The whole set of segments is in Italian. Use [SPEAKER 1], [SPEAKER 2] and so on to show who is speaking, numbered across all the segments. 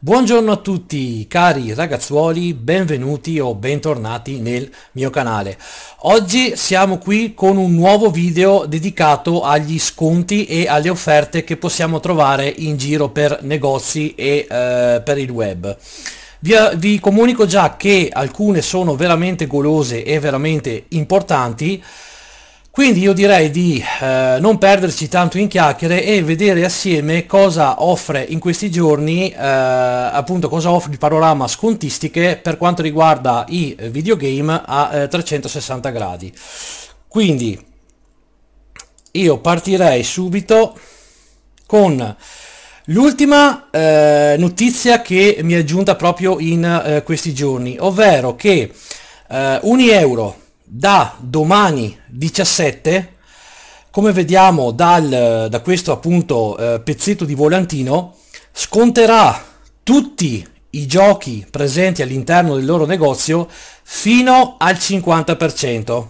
[SPEAKER 1] Buongiorno a tutti cari ragazzuoli, benvenuti o bentornati nel mio canale. Oggi siamo qui con un nuovo video dedicato agli sconti e alle offerte che possiamo trovare in giro per negozi e eh, per il web. Vi, vi comunico già che alcune sono veramente golose e veramente importanti, quindi io direi di eh, non perderci tanto in chiacchiere e vedere assieme cosa offre in questi giorni, eh, appunto cosa offre il panorama scontistiche per quanto riguarda i videogame a eh, 360 gradi. Quindi io partirei subito con l'ultima eh, notizia che mi è giunta proprio in eh, questi giorni, ovvero che eh, Unieuro da domani 17, come vediamo dal, da questo appunto eh, pezzetto di volantino, sconterà tutti i giochi presenti all'interno del loro negozio fino al 50%.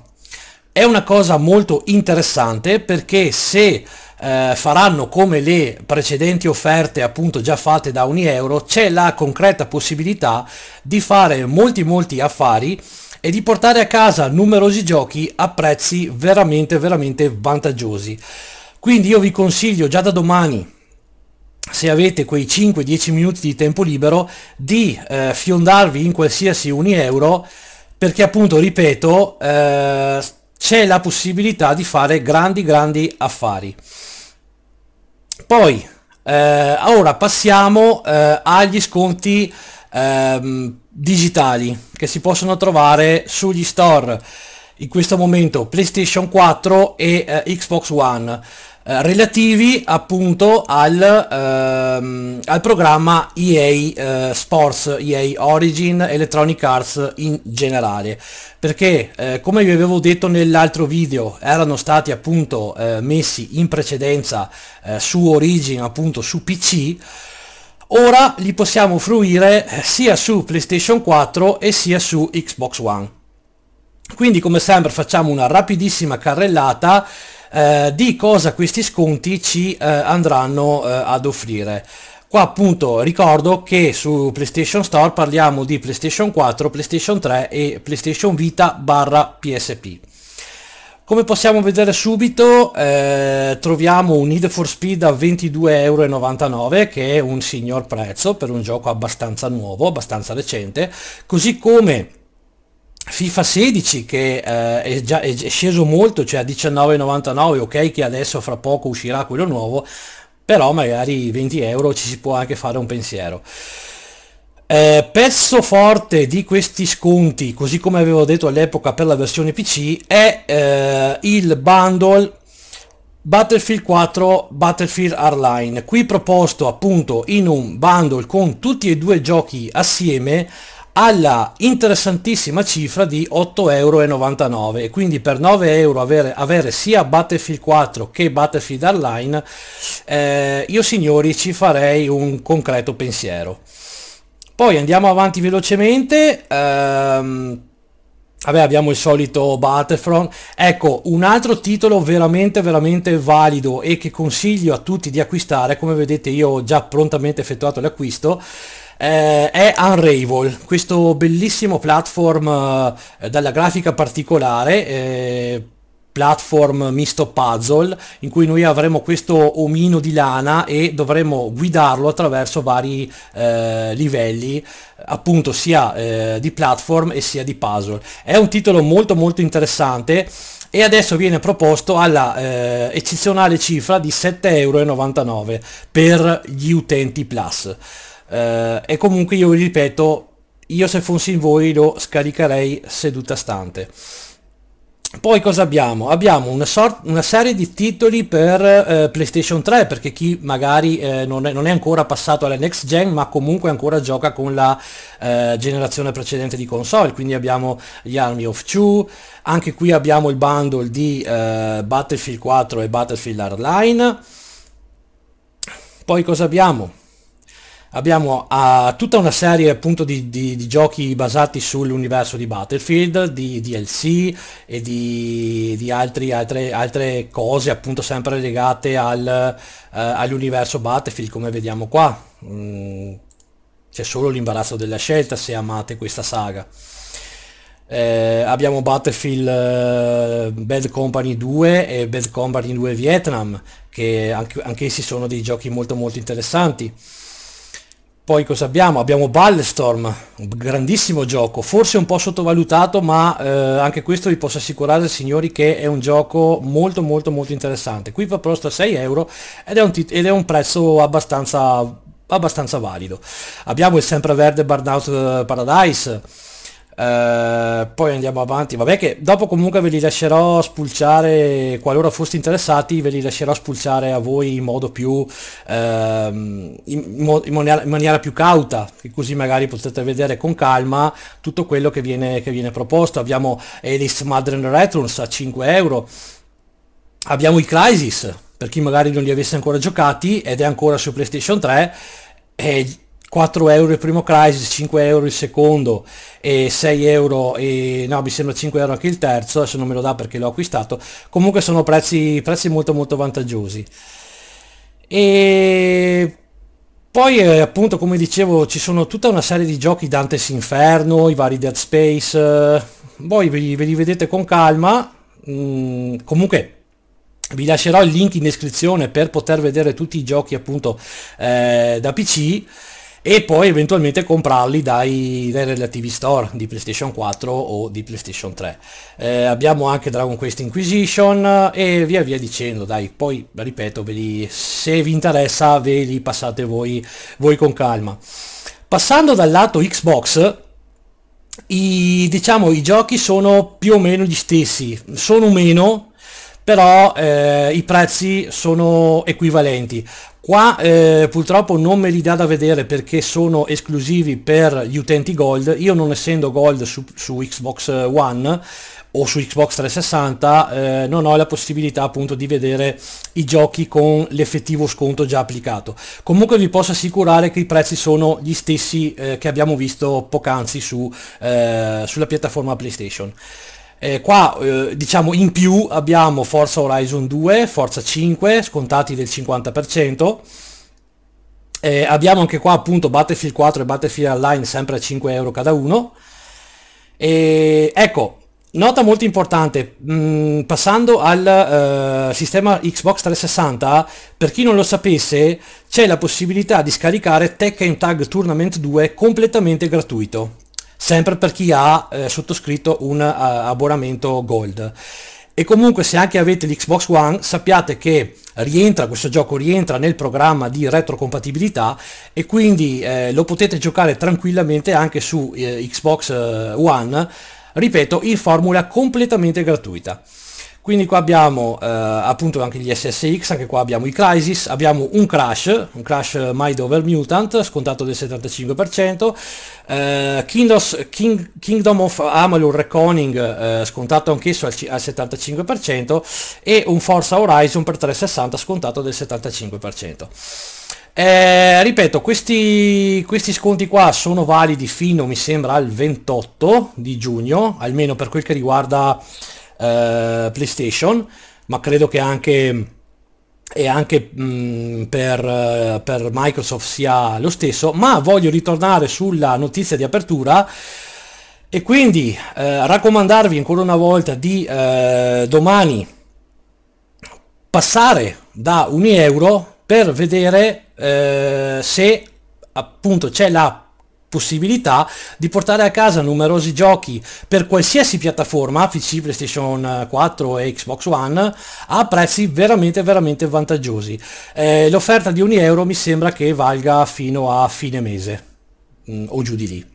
[SPEAKER 1] È una cosa molto interessante perché se eh, faranno come le precedenti offerte appunto già fatte da ogni euro c'è la concreta possibilità di fare molti molti affari e di portare a casa numerosi giochi a prezzi veramente veramente vantaggiosi. Quindi io vi consiglio già da domani se avete quei 5-10 minuti di tempo libero di eh, fiondarvi in qualsiasi uni euro perché appunto ripeto eh, c'è la possibilità di fare grandi grandi affari poi eh, ora passiamo eh, agli sconti ehm, digitali che si possono trovare sugli store in questo momento PlayStation 4 e eh, Xbox One eh, relativi appunto al, ehm, al programma EA eh, Sports, EA Origin, Electronic Arts in generale perché eh, come vi avevo detto nell'altro video erano stati appunto eh, messi in precedenza eh, su Origin appunto su PC ora li possiamo fruire eh, sia su PlayStation 4 e sia su Xbox One. Quindi come sempre facciamo una rapidissima carrellata eh, di cosa questi sconti ci eh, andranno eh, ad offrire. Qua appunto ricordo che su PlayStation Store parliamo di PlayStation 4, PlayStation 3 e PlayStation Vita barra PSP. Come possiamo vedere subito eh, troviamo un Need for Speed a 22,99€ che è un signor prezzo per un gioco abbastanza nuovo, abbastanza recente, così come FIFA 16 che eh, è, già, è sceso molto, cioè a 19,99€, ok che adesso fra poco uscirà quello nuovo, però magari 20€ ci si può anche fare un pensiero. Eh, pezzo forte di questi sconti, così come avevo detto all'epoca per la versione PC, è eh, il bundle Battlefield 4 Battlefield Hardline, qui proposto appunto in un bundle con tutti e due giochi assieme alla interessantissima cifra di 8,99€ e quindi per 9 euro avere, avere sia Battlefield 4 che Battlefield Hardline eh, io signori ci farei un concreto pensiero. Poi andiamo avanti velocemente. Ehm, vabbè, abbiamo il solito Battlefront. Ecco, un altro titolo veramente, veramente valido e che consiglio a tutti di acquistare. Come vedete io ho già prontamente effettuato l'acquisto. Eh, è Unravel, questo bellissimo platform eh, dalla grafica particolare. Eh, platform misto puzzle in cui noi avremo questo omino di lana e dovremo guidarlo attraverso vari eh, livelli appunto sia eh, di platform e sia di puzzle è un titolo molto molto interessante e adesso viene proposto alla eh, eccezionale cifra di 7,99€ per gli utenti plus eh, e comunque io vi ripeto io se fossi in voi lo scaricherei seduta stante poi cosa abbiamo? Abbiamo una, sort- una serie di titoli per eh, PlayStation 3 perché chi magari eh, non, è, non, è, ancora passato alla next gen ma comunque ancora gioca con la eh, generazione precedente di console, quindi abbiamo gli Army of Two, anche qui abbiamo il bundle di eh, Battlefield 4 e Battlefield Hardline. Poi cosa abbiamo? abbiamo uh, tutta una serie appunto di, di, di giochi basati sull'universo di Battlefield, di DLC e di, di altri, altre, altre, cose appunto sempre legate al, uh, all'universo Battlefield come vediamo qua. Mm, c'è solo l'imbarazzo della scelta se amate questa saga. Eh, abbiamo Battlefield uh, Bad Company 2 e Bad Company 2 Vietnam che anche, anch'essi sono dei giochi molto molto interessanti poi cosa abbiamo? Abbiamo Ballestorm, un grandissimo gioco, forse un po' sottovalutato, ma eh, anche questo vi posso assicurare, signori, che è un gioco molto molto molto interessante. Qui va costa 6 euro ed è un, ed è un prezzo abbastanza, abbastanza valido. Abbiamo il sempreverde Burnout eh, Paradise, eh, poi andiamo avanti, vabbè che dopo comunque ve li lascerò spulciare, qualora foste interessati, ve li lascerò spulciare a voi in modo più, ehm, in, in, maniera, in, maniera, più cauta, che così magari potete vedere con calma tutto quello che viene, che viene proposto. Abbiamo Alice Madden Returns a 5 euro, abbiamo i Crisis, per chi magari non li avesse ancora giocati, ed è ancora su PlayStation 3, e 4 euro il primo Crisis, 5 euro il secondo e 6 euro, e, no mi sembra 5 euro anche il terzo, adesso non me lo dà perché l'ho acquistato, comunque sono prezzi, prezzi molto molto vantaggiosi. E poi eh, appunto come dicevo ci sono tutta una serie di giochi Dante's Inferno, i vari Dead Space, eh, voi ve li, ve li, vedete con calma, mm, comunque vi lascerò il link in descrizione per poter vedere tutti i giochi appunto eh, da PC e poi eventualmente comprarli dai, dai, relativi store di PlayStation 4 o di PlayStation 3. Eh, abbiamo anche Dragon Quest Inquisition e via via dicendo, dai, poi ripeto, li, se vi interessa ve li passate voi, voi con calma. Passando dal lato Xbox, i, diciamo, i giochi sono più o meno gli stessi, sono meno però eh, i prezzi sono equivalenti. Qua eh, purtroppo non me li dà da vedere perché sono esclusivi per gli utenti gold, io non essendo gold su, su Xbox One o su Xbox 360 eh, non ho la possibilità appunto di vedere i giochi con l'effettivo sconto già applicato. Comunque vi posso assicurare che i prezzi sono gli stessi eh, che abbiamo visto poc'anzi su, eh, sulla piattaforma PlayStation. Eh, qua eh, diciamo in più abbiamo Forza Horizon 2, Forza 5, scontati del 50%. Eh, abbiamo anche qua appunto Battlefield 4 e Battlefield Online sempre a 5 euro cada uno. E, ecco, nota molto importante, mh, mm, passando al uh, sistema Xbox 360, per chi non lo sapesse c'è la possibilità di scaricare Tekken Tag Tournament 2 completamente gratuito sempre per chi ha eh, sottoscritto un uh, abbonamento Gold. E comunque se anche avete l'Xbox One sappiate che rientra, questo gioco rientra nel programma di retrocompatibilità e quindi eh, lo potete giocare tranquillamente anche su eh, Xbox eh, One, ripeto, in formula completamente gratuita. Quindi qua abbiamo eh, appunto anche gli SSX, anche qua abbiamo i Crisis, abbiamo un Crash, un Crash eh, Mind Over Mutant, scontato del 75%, eh, Kingdoms, King, Kingdom of Amalur Reconing, eh, scontato anch'esso al, al 75%, e un Forza Horizon per 360, scontato del 75%. Eh, ripeto, questi, questi, sconti qua sono validi fino, mi sembra, al 28 di giugno, almeno per quel che riguarda eh, PlayStation, ma credo che anche, e anche mh, mm, per, eh, per Microsoft sia lo stesso. Ma voglio ritornare sulla notizia di apertura. E quindi eh, raccomandarvi ancora una volta di eh, domani passare da un euro per vedere eh, se appunto c'è la possibilità di portare a casa numerosi giochi per qualsiasi piattaforma, PC, PlayStation 4 e Xbox One, a prezzi veramente veramente vantaggiosi. Eh, l'offerta di ogni euro mi sembra che valga fino a fine mese mh, mm, o giù di lì.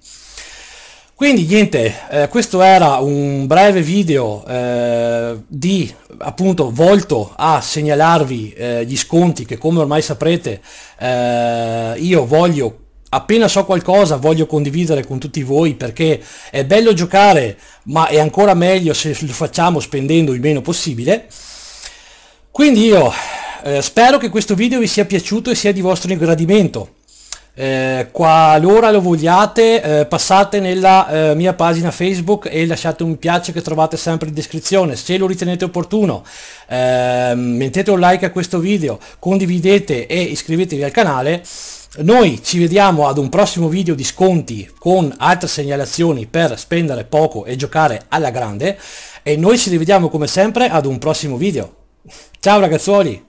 [SPEAKER 1] Quindi niente, eh, questo era un breve video eh, di appunto volto a segnalarvi eh, gli sconti che come ormai saprete eh, io voglio appena so qualcosa voglio condividere con tutti voi perché è bello giocare, ma è ancora meglio se lo facciamo spendendo il meno possibile. Quindi io eh, spero che questo video vi sia piaciuto e sia di vostro gradimento. Eh, qualora lo vogliate eh, passate nella eh, mia pagina Facebook e lasciate un mi piace che trovate sempre in descrizione se lo ritenete opportuno ehm, mettete un like a questo video condividete e iscrivetevi al canale noi ci vediamo ad un prossimo video di sconti con altre segnalazioni per spendere poco e giocare alla grande e noi ci rivediamo come sempre ad un prossimo video ciao ragazzuoli